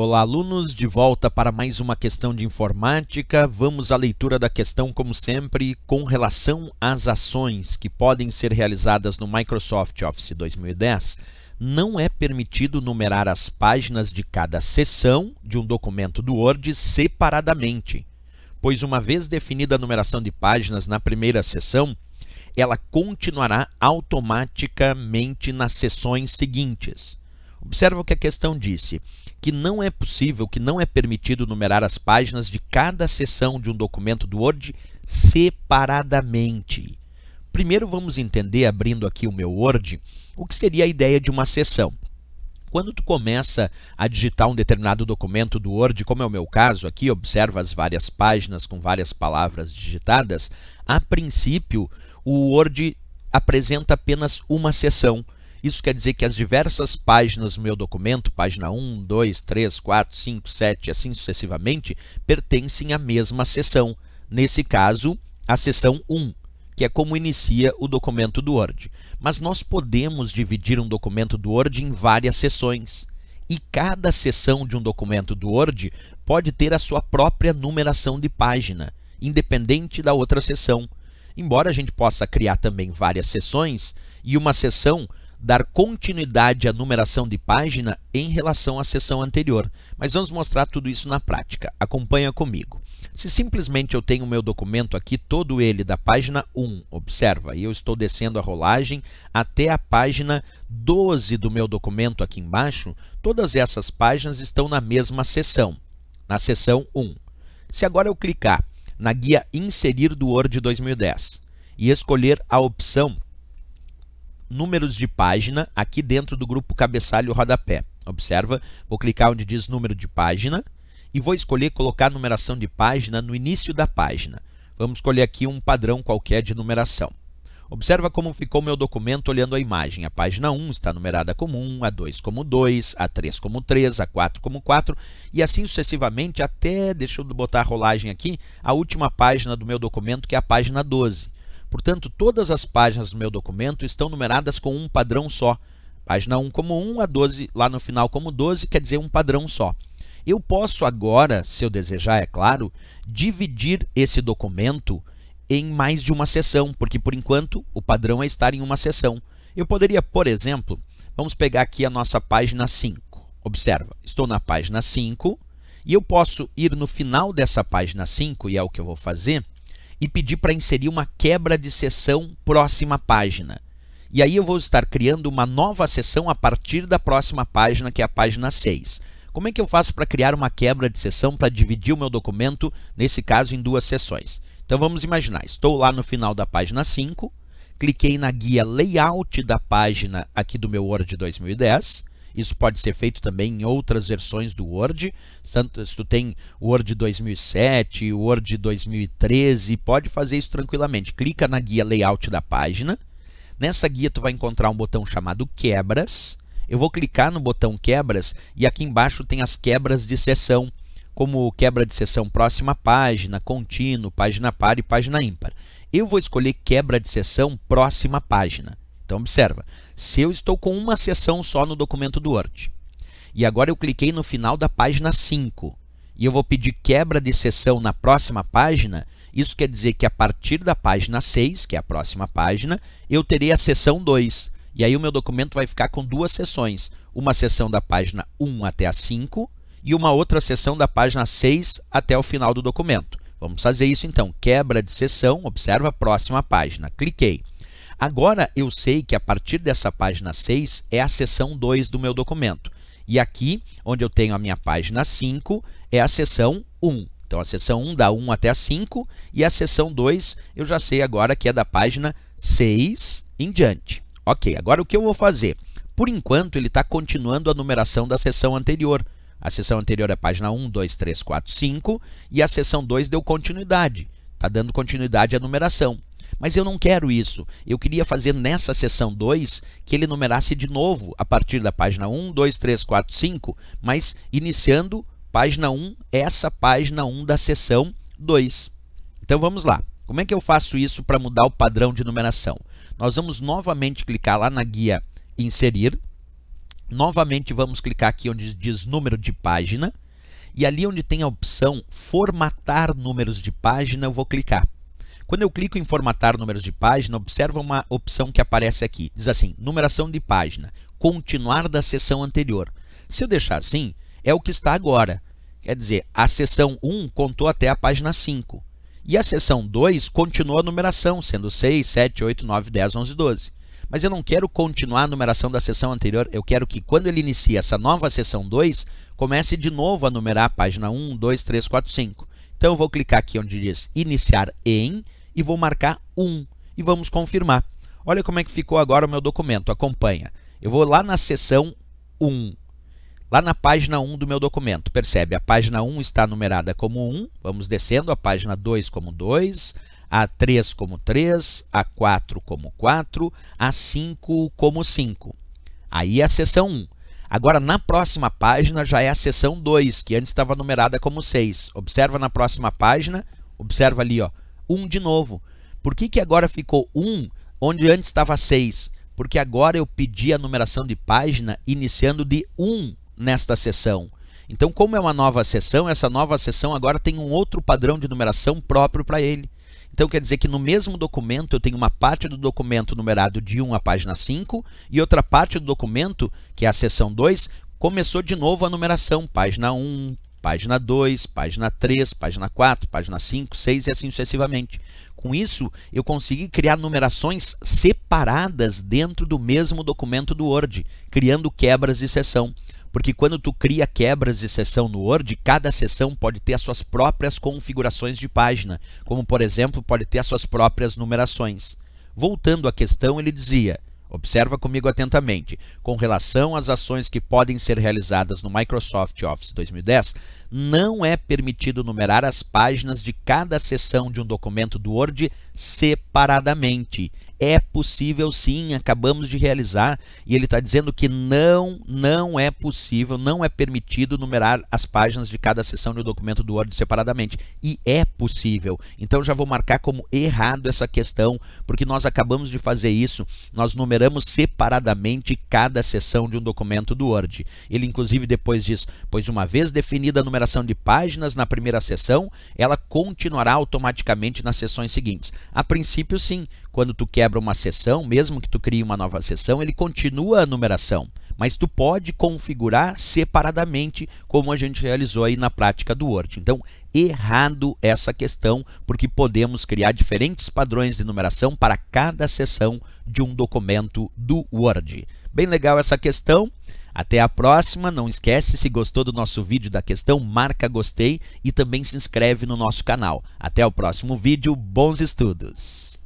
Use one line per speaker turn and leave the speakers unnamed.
Olá, alunos, de volta para mais uma questão de informática. Vamos à leitura da questão, como sempre, com relação às ações que podem ser realizadas no Microsoft Office 2010. Não é permitido numerar as páginas de cada seção de um documento do Word separadamente, pois uma vez definida a numeração de páginas na primeira seção, ela continuará automaticamente nas seções seguintes. Observa o que a questão disse, que não é possível, que não é permitido numerar as páginas de cada seção de um documento do Word separadamente. Primeiro vamos entender, abrindo aqui o meu Word, o que seria a ideia de uma seção. Quando tu começa a digitar um determinado documento do Word, como é o meu caso aqui, observa as várias páginas com várias palavras digitadas, a princípio o Word apresenta apenas uma seção, isso quer dizer que as diversas páginas do meu documento, página 1, 2, 3, 4, 5, 7 assim sucessivamente, pertencem à mesma seção. Nesse caso, a seção 1, que é como inicia o documento do Word. Mas nós podemos dividir um documento do Word em várias seções. E cada seção de um documento do Word pode ter a sua própria numeração de página, independente da outra seção. Embora a gente possa criar também várias seções, e uma seção dar continuidade à numeração de página em relação à sessão anterior, mas vamos mostrar tudo isso na prática. Acompanha comigo. Se simplesmente eu tenho o meu documento aqui, todo ele da página 1, observa, e eu estou descendo a rolagem até a página 12 do meu documento aqui embaixo, todas essas páginas estão na mesma seção, na seção 1. Se agora eu clicar na guia Inserir do Word 2010 e escolher a opção números de página aqui dentro do grupo cabeçalho rodapé. Observa, vou clicar onde diz número de página e vou escolher colocar numeração de página no início da página. Vamos escolher aqui um padrão qualquer de numeração. Observa como ficou meu documento olhando a imagem. A página 1 está numerada como 1, a 2 como 2, a 3 como 3, a 4 como 4 e assim sucessivamente até, deixa eu botar a rolagem aqui, a última página do meu documento que é a página 12. Portanto, todas as páginas do meu documento estão numeradas com um padrão só. Página 1 como 1, a 12 lá no final como 12, quer dizer um padrão só. Eu posso agora, se eu desejar, é claro, dividir esse documento em mais de uma seção, porque por enquanto o padrão é estar em uma seção. Eu poderia, por exemplo, vamos pegar aqui a nossa página 5. Observa, estou na página 5 e eu posso ir no final dessa página 5, e é o que eu vou fazer, e pedir para inserir uma quebra de sessão próxima página. E aí eu vou estar criando uma nova sessão a partir da próxima página, que é a página 6. Como é que eu faço para criar uma quebra de sessão para dividir o meu documento, nesse caso, em duas sessões? Então vamos imaginar, estou lá no final da página 5, cliquei na guia Layout da página aqui do meu Word 2010, isso pode ser feito também em outras versões do Word. Se tu tem Word 2007, Word 2013, pode fazer isso tranquilamente. Clica na guia layout da página. Nessa guia tu vai encontrar um botão chamado quebras. Eu vou clicar no botão quebras e aqui embaixo tem as quebras de sessão como quebra de sessão próxima página, contínuo, página par e página ímpar. Eu vou escolher quebra de sessão próxima página. Então observa, se eu estou com uma seção só no documento do Word, e agora eu cliquei no final da página 5, e eu vou pedir quebra de seção na próxima página, isso quer dizer que a partir da página 6, que é a próxima página, eu terei a seção 2. E aí o meu documento vai ficar com duas seções, uma seção da página 1 até a 5 e uma outra seção da página 6 até o final do documento. Vamos fazer isso então, quebra de seção, observa a próxima página, cliquei. Agora eu sei que a partir dessa página 6 é a seção 2 do meu documento. E aqui, onde eu tenho a minha página 5, é a seção 1. Então a seção 1 dá 1 até a 5 e a seção 2 eu já sei agora que é da página 6 em diante. Ok, agora o que eu vou fazer? Por enquanto ele está continuando a numeração da seção anterior. A seção anterior é a página 1, 2, 3, 4, 5 e a seção 2 deu continuidade. Está dando continuidade à numeração. Mas eu não quero isso. Eu queria fazer nessa sessão 2 que ele numerasse de novo a partir da página 1, 2, 3, 4, 5, mas iniciando página 1, essa página 1 da sessão 2. Então vamos lá. Como é que eu faço isso para mudar o padrão de numeração? Nós vamos novamente clicar lá na guia inserir. Novamente vamos clicar aqui onde diz número de página. E ali onde tem a opção formatar números de página, eu vou clicar. Quando eu clico em formatar números de página, observa uma opção que aparece aqui. Diz assim, numeração de página, continuar da sessão anterior. Se eu deixar assim, é o que está agora. Quer dizer, a sessão 1 contou até a página 5. E a sessão 2 continua a numeração, sendo 6, 7, 8, 9, 10, 11, 12. Mas eu não quero continuar a numeração da sessão anterior, eu quero que quando ele inicia essa nova sessão 2, comece de novo a numerar a página 1, 2, 3, 4, 5. Então eu vou clicar aqui onde diz iniciar em e vou marcar 1 e vamos confirmar. Olha como é que ficou agora o meu documento, acompanha. Eu vou lá na seção 1, lá na página 1 do meu documento. Percebe, a página 1 está numerada como 1, vamos descendo, a página 2 como 2, a 3 como 3, a 4 como 4, a 5 como 5. Aí é a seção 1. Agora, na próxima página já é a seção 2, que antes estava numerada como 6. Observa na próxima página, observa ali, ó, um de novo. Por que, que agora ficou um onde antes estava seis? Porque agora eu pedi a numeração de página iniciando de um nesta sessão. Então, como é uma nova sessão, essa nova sessão agora tem um outro padrão de numeração próprio para ele. Então, quer dizer que no mesmo documento eu tenho uma parte do documento numerado de 1 à página 5 e outra parte do documento, que é a seção 2, começou de novo a numeração, página 1, página 2, página 3, página 4, página 5, 6 e assim sucessivamente. Com isso, eu consegui criar numerações separadas dentro do mesmo documento do Word, criando quebras de sessão. Porque quando tu cria quebras de sessão no Word, cada sessão pode ter as suas próprias configurações de página, como por exemplo, pode ter as suas próprias numerações. Voltando à questão, ele dizia: Observa comigo atentamente. Com relação às ações que podem ser realizadas no Microsoft Office 2010, não é permitido numerar as páginas de cada seção de um documento do Word separadamente. É possível sim, acabamos de realizar e ele está dizendo que não, não é possível, não é permitido numerar as páginas de cada seção de um documento do Word separadamente. E é possível. Então já vou marcar como errado essa questão, porque nós acabamos de fazer isso. Nós numeramos separadamente cada seção de um documento do Word. Ele inclusive depois diz, pois uma vez definida a numeração numeração de páginas na primeira sessão, ela continuará automaticamente nas sessões seguintes. A princípio, sim, quando tu quebra uma sessão, mesmo que tu crie uma nova sessão, ele continua a numeração mas tu pode configurar separadamente, como a gente realizou aí na prática do Word. Então, errado essa questão, porque podemos criar diferentes padrões de numeração para cada seção de um documento do Word. Bem legal essa questão. Até a próxima. Não esquece, se gostou do nosso vídeo da questão, marca gostei e também se inscreve no nosso canal. Até o próximo vídeo. Bons estudos!